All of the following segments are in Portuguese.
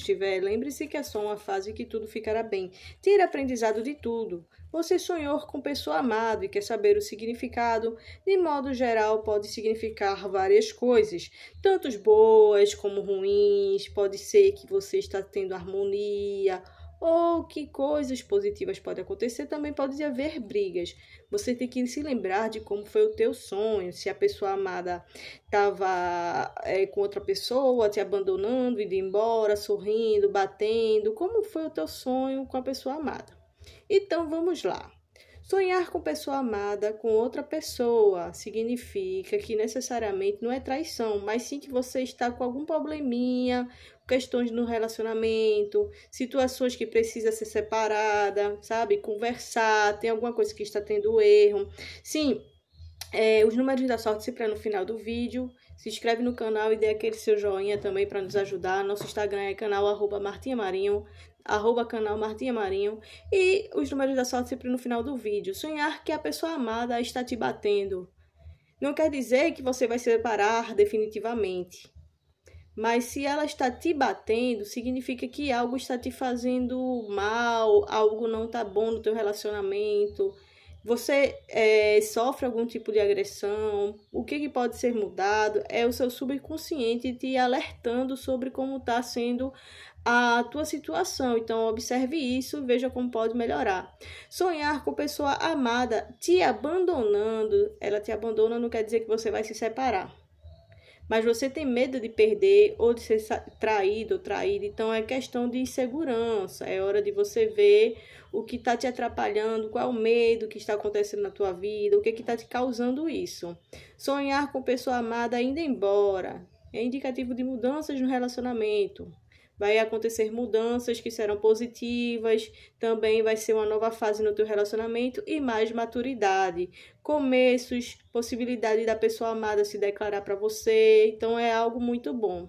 estiver, lembre-se que é só uma fase e que tudo ficará bem. Tire aprendizado de tudo. Você sonhou com pessoa amada e quer saber o significado. De modo geral, pode significar várias coisas, tanto boas como ruins. Pode ser que você está tendo harmonia ou que coisas positivas podem acontecer, também pode haver brigas. Você tem que se lembrar de como foi o teu sonho, se a pessoa amada estava é, com outra pessoa, te abandonando, indo embora, sorrindo, batendo, como foi o teu sonho com a pessoa amada. Então vamos lá. Sonhar com pessoa amada com outra pessoa significa que necessariamente não é traição, mas sim que você está com algum probleminha, questões no relacionamento, situações que precisa ser separada, sabe? Conversar, tem alguma coisa que está tendo erro. Sim, é, os números da sorte sempre é no final do vídeo. Se inscreve no canal e dê aquele seu joinha também para nos ajudar. Nosso Instagram é canal arroba Martinha Marinho, arroba canal Martinha Marinho. E os números da sorte sempre no final do vídeo. Sonhar que a pessoa amada está te batendo. Não quer dizer que você vai se separar definitivamente. Mas se ela está te batendo, significa que algo está te fazendo mal, algo não está bom no teu relacionamento. Você é, sofre algum tipo de agressão? O que, que pode ser mudado? É o seu subconsciente te alertando sobre como está sendo a tua situação. Então, observe isso, veja como pode melhorar. Sonhar com pessoa amada te abandonando, ela te abandona não quer dizer que você vai se separar mas você tem medo de perder ou de ser traído ou traída. Então é questão de insegurança. É hora de você ver o que está te atrapalhando, qual é o medo que está acontecendo na tua vida, o que é está te causando isso. Sonhar com pessoa amada ainda embora é indicativo de mudanças no relacionamento vai acontecer mudanças que serão positivas, também vai ser uma nova fase no teu relacionamento e mais maturidade, começos, possibilidade da pessoa amada se declarar para você, então é algo muito bom.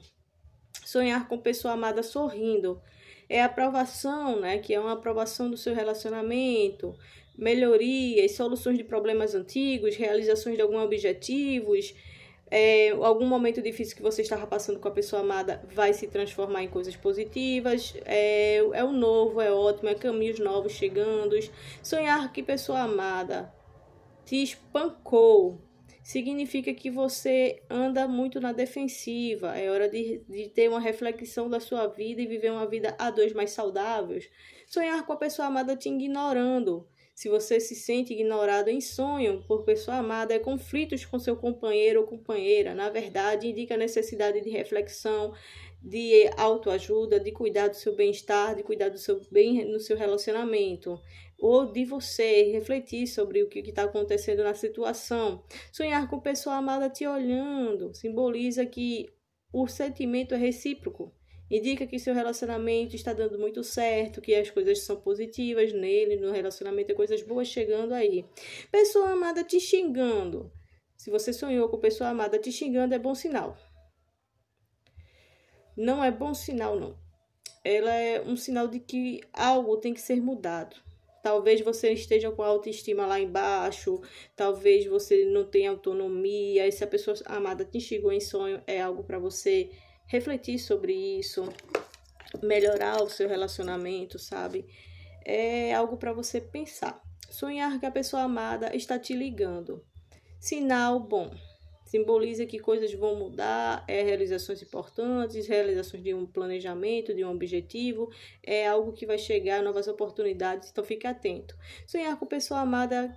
Sonhar com pessoa amada sorrindo é aprovação, né, que é uma aprovação do seu relacionamento, melhorias, soluções de problemas antigos, realizações de alguns objetivos, é, algum momento difícil que você estava passando com a pessoa amada vai se transformar em coisas positivas. É, é o novo, é ótimo, é caminhos novos chegando. Sonhar que pessoa amada te espancou significa que você anda muito na defensiva. É hora de, de ter uma reflexão da sua vida e viver uma vida a dois mais saudáveis. Sonhar com a pessoa amada te ignorando se você se sente ignorado em sonho por pessoa amada, é conflitos com seu companheiro ou companheira. Na verdade, indica a necessidade de reflexão, de autoajuda, de cuidar do seu bem-estar, de cuidar do seu bem no seu relacionamento. Ou de você refletir sobre o que está acontecendo na situação. Sonhar com pessoa amada te olhando simboliza que o sentimento é recíproco indica que seu relacionamento está dando muito certo, que as coisas são positivas nele, no relacionamento, é coisas boas chegando aí. Pessoa amada te xingando. Se você sonhou com pessoa amada te xingando, é bom sinal. Não é bom sinal, não. Ela é um sinal de que algo tem que ser mudado. Talvez você esteja com a autoestima lá embaixo, talvez você não tenha autonomia. E se a pessoa amada te xingou em sonho, é algo para você refletir sobre isso, melhorar o seu relacionamento, sabe? É algo para você pensar. Sonhar que a pessoa amada está te ligando. Sinal bom. Simboliza que coisas vão mudar, é realizações importantes, realizações de um planejamento, de um objetivo, é algo que vai chegar, novas oportunidades, então fique atento. Sonhar com pessoa amada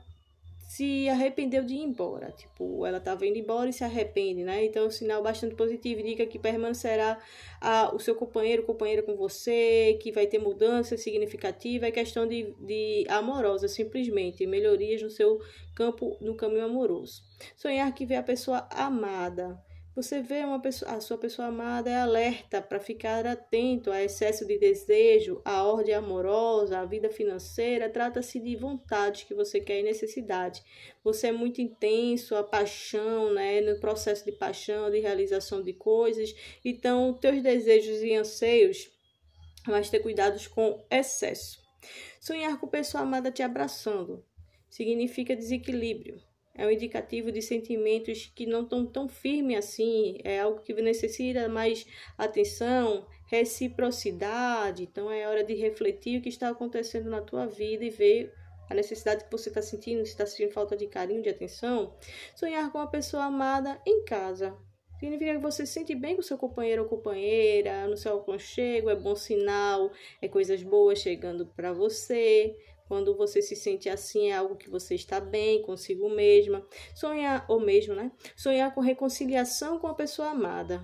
se arrependeu de ir embora. Tipo, ela estava indo embora e se arrepende, né? Então, é um sinal bastante positivo. Indica que permanecerá a, o seu companheiro, companheira com você, que vai ter mudança significativa. É questão de, de amorosa, simplesmente. Melhorias no seu campo, no caminho amoroso. Sonhar que vê a pessoa amada você vê uma pessoa, a sua pessoa amada é alerta para ficar atento a excesso de desejo, a ordem amorosa, a vida financeira. Trata-se de vontade que você quer e necessidade. Você é muito intenso, a paixão, né, no processo de paixão, de realização de coisas. Então, teus desejos e anseios, mas ter cuidados com excesso. Sonhar com a pessoa amada te abraçando significa desequilíbrio é um indicativo de sentimentos que não estão tão firmes assim, é algo que necessita mais atenção, reciprocidade. Então é hora de refletir o que está acontecendo na tua vida e ver a necessidade que você está sentindo, se está sentindo falta de carinho, de atenção. Sonhar com uma pessoa amada em casa. Significa que você se sente bem com seu companheiro ou companheira, no seu aconchego, é bom sinal, é coisas boas chegando para você. Quando você se sente assim, é algo que você está bem consigo mesma. Sonhar, ou mesmo, né? Sonhar com reconciliação com a pessoa amada.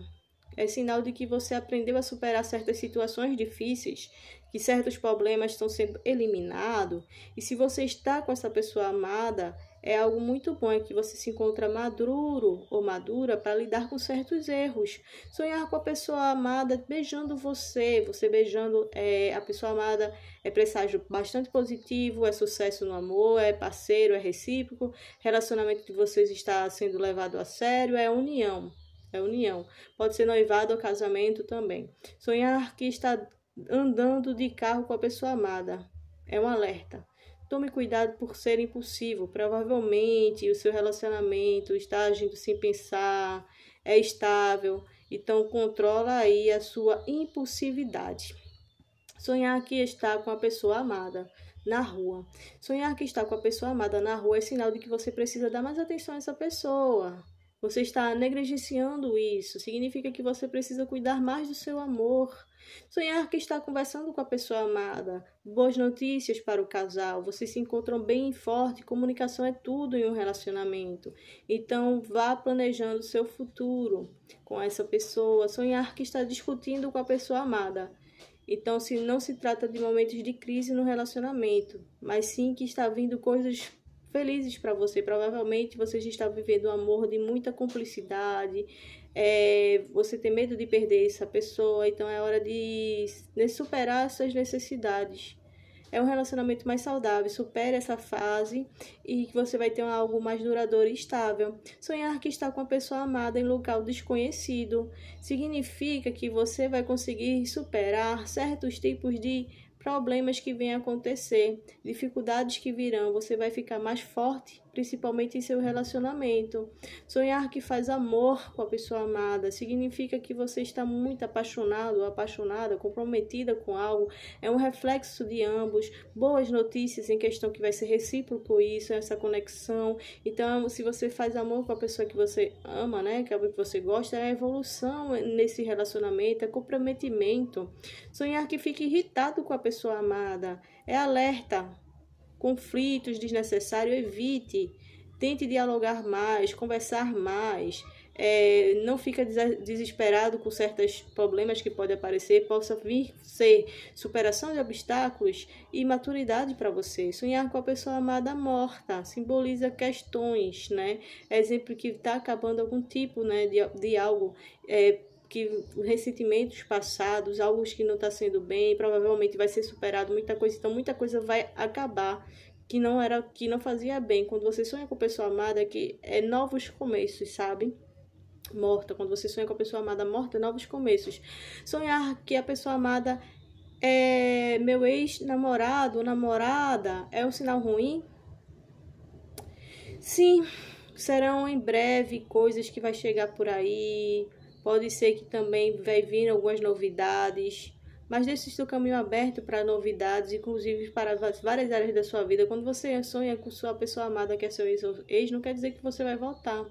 É sinal de que você aprendeu a superar certas situações difíceis, que certos problemas estão sendo eliminados. E se você está com essa pessoa amada, é algo muito bom, é que você se encontra maduro ou madura para lidar com certos erros. Sonhar com a pessoa amada beijando você, você beijando é, a pessoa amada é presságio bastante positivo, é sucesso no amor, é parceiro, é recíproco, relacionamento de vocês está sendo levado a sério, é união. É união. Pode ser noivado ou casamento também. Sonhar que está andando de carro com a pessoa amada. É um alerta. Tome cuidado por ser impulsivo. Provavelmente o seu relacionamento está agindo sem pensar, é estável, então controla aí a sua impulsividade. Sonhar que está com a pessoa amada na rua. Sonhar que está com a pessoa amada na rua é sinal de que você precisa dar mais atenção a essa pessoa. Você está negligenciando isso. Significa que você precisa cuidar mais do seu amor. Sonhar que está conversando com a pessoa amada. Boas notícias para o casal. Vocês se encontram bem e forte. Comunicação é tudo em um relacionamento. Então, vá planejando seu futuro com essa pessoa. Sonhar que está discutindo com a pessoa amada. Então, se não se trata de momentos de crise no relacionamento, mas sim que está vindo coisas felizes para você. Provavelmente você já está vivendo um amor de muita cumplicidade, é, você tem medo de perder essa pessoa, então é hora de, superar suas necessidades. É um relacionamento mais saudável, supere essa fase e que você vai ter algo mais duradouro e estável. Sonhar que está com a pessoa amada em local desconhecido significa que você vai conseguir superar certos tipos de problemas que vêm acontecer, dificuldades que virão, você vai ficar mais forte principalmente em seu relacionamento. Sonhar que faz amor com a pessoa amada significa que você está muito apaixonado, apaixonada, comprometida com algo. É um reflexo de ambos. Boas notícias em questão que vai ser recíproco isso, essa conexão. Então, se você faz amor com a pessoa que você ama, né, que é algo que você gosta, é evolução nesse relacionamento, é comprometimento. Sonhar que fique irritado com a pessoa amada é alerta conflitos desnecessários, evite. Tente dialogar mais, conversar mais. É, não fica desesperado com certos problemas que podem aparecer, possa vir ser superação de obstáculos e maturidade para você. Sonhar com a pessoa amada morta simboliza questões, né? Exemplo que está acabando algum tipo né, de, de algo. É, que ressentimentos passados, algo que não está sendo bem, provavelmente vai ser superado muita coisa, então muita coisa vai acabar que não era que não fazia bem. Quando você sonha com a pessoa amada, que é novos começos, sabe? Morta, quando você sonha com a pessoa amada morta, novos começos. Sonhar que a pessoa amada é meu ex-namorado ou namorada é um sinal ruim? Sim, serão em breve coisas que vai chegar por aí Pode ser que também vai vir algumas novidades, mas deixe seu caminho aberto para novidades, inclusive para várias áreas da sua vida. Quando você sonha com sua pessoa amada, que é seu ex, ex, não quer dizer que você vai voltar,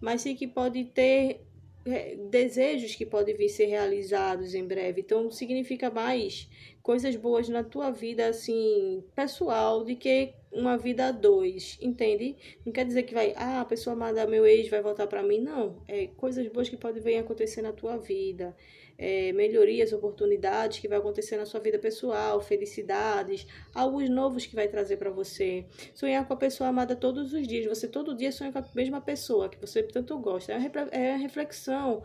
mas sim que pode ter é, desejos que podem vir ser realizados em breve. Então, significa mais coisas boas na tua vida, assim, pessoal, do que uma vida a dois, entende? Não quer dizer que vai, ah, a pessoa amada, meu ex, vai voltar para mim. Não, é coisas boas que podem vir acontecer na tua vida é, melhorias, oportunidades que vai acontecer na sua vida pessoal, felicidades, algo novos que vai trazer para você. Sonhar com a pessoa amada todos os dias. Você todo dia sonha com a mesma pessoa que você tanto gosta. É uma é reflexão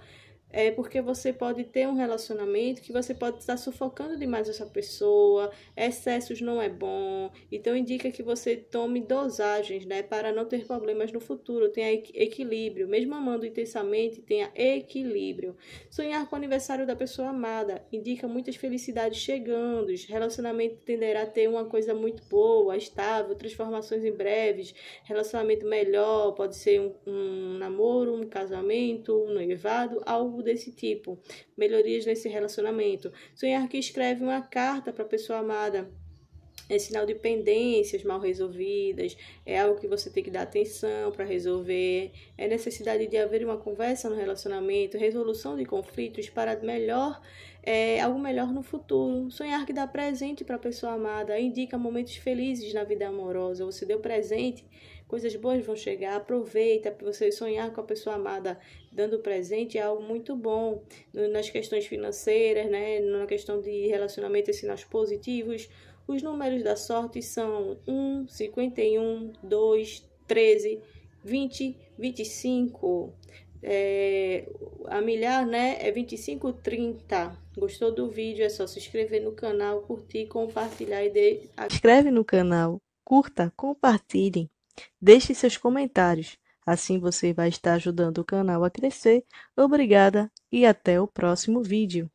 é porque você pode ter um relacionamento que você pode estar sufocando demais essa pessoa, excessos não é bom. Então indica que você tome dosagens, né, para não ter problemas no futuro. Tenha equilíbrio, mesmo amando intensamente, tenha equilíbrio. Sonhar com o aniversário da pessoa amada indica muitas felicidades chegando. Relacionamento tenderá a ter uma coisa muito boa, estável, transformações em breves, relacionamento melhor, pode ser um, um namoro, um casamento, um noivado, algo algo desse tipo, melhorias nesse relacionamento. Sonhar que escreve uma carta para a pessoa amada é sinal de pendências mal resolvidas, é algo que você tem que dar atenção para resolver, é necessidade de haver uma conversa no relacionamento, resolução de conflitos para melhor é, algo melhor no futuro. Sonhar que dá presente para a pessoa amada indica momentos felizes na vida amorosa. Você deu presente, coisas boas vão chegar. Aproveita, você sonhar com a pessoa amada dando presente é algo muito bom. Nas questões financeiras, né, na questão de relacionamento e sinais assim, positivos, os números da sorte são 1, 51, 2, 13, 20, 25. É, a milhar né, é 25, 30. Gostou do vídeo? É só se inscrever no canal, curtir, compartilhar e de... Inscreve no canal, curta, compartilhe, deixe seus comentários. Assim você vai estar ajudando o canal a crescer. Obrigada e até o próximo vídeo.